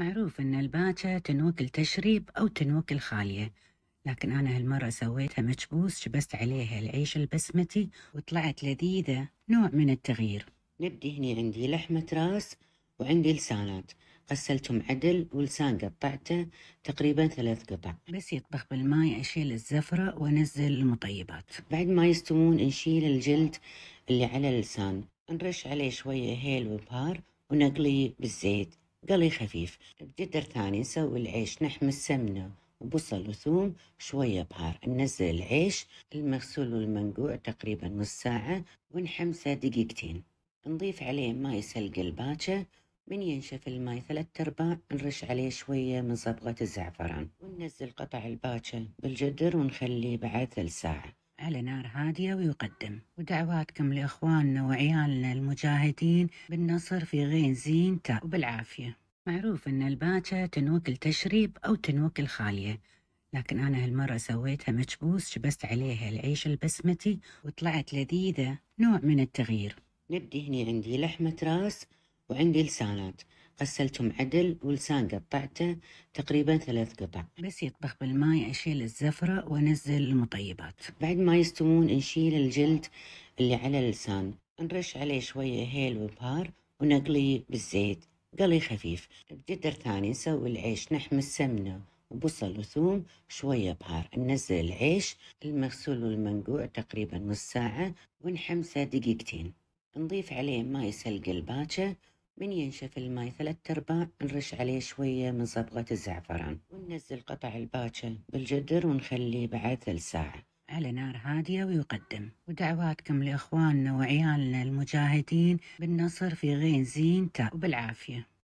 معروف أن الباجة تنوك التشريب أو تنوك الخالية لكن أنا هالمرة سويتها مكبوس شبست عليها العيش البسمتي وطلعت لذيذة نوع من التغيير نبدي هني عندي لحمة راس وعندي لسانات غسلتهم عدل ولسان قطعته تقريبا ثلاث قطع بس يطبخ بالماي أشيل الزفرة وأنزل المطيبات بعد ما يستوون نشيل الجلد اللي على اللسان نرش عليه شوية هيل وبهار ونقليه بالزيت قلي خفيف بقدر ثاني نسوي العيش نحمس سمنة وبصل وثوم شوية بهار ننزل العيش المغسول والمنقوع تقريبا نص ساعة ونحمسه دقيقتين نضيف عليه ماي سلق الباكة من ينشف الماي ثلاثة أرباع نرش عليه شوية من صبغة الزعفران وننزل قطع الباكة بالجدر ونخليه بعد ثلث ساعة على نار هادية ويقدم ودعواتكم لإخواننا وعيالنا المجاهدين بالنصر في غين زين تاء وبالعافية معروف أن الباجة تنوك التشريب أو تنوك الخالية لكن أنا هالمرة سويتها مكبوس شبست عليها العيش البسمتي وطلعت لذيذة نوع من التغيير نبدي هني عندي لحمة راس وعندي لسانات غسلتهم عدل ولسان قطعته تقريبا ثلاث قطع بس يطبخ بالماء أشيل الزفرة وأنزل المطيبات بعد ما يستوون نشيل الجلد اللي على اللسان نرش عليه شوية هيل وبهار ونقليه بالزيت قلي خفيف بجدر ثاني نسوي العيش نحمس سمنة وبصل وثوم شوية بهار ننزل العيش المغسول والمنقوع تقريبا نص ساعة ونحمسه دقيقتين نضيف عليه ماي سلق الباكة من ينشف الماي ثلاث أرباع نرش عليه شوية من صبغة الزعفران وننزل قطع الباتشا بالجدر ونخليه بعد ثلث ساعة على نار هادية ويقدم ودعواتكم لإخواننا وعيالنا المجاهدين بالنصر في غين زين وبالعافية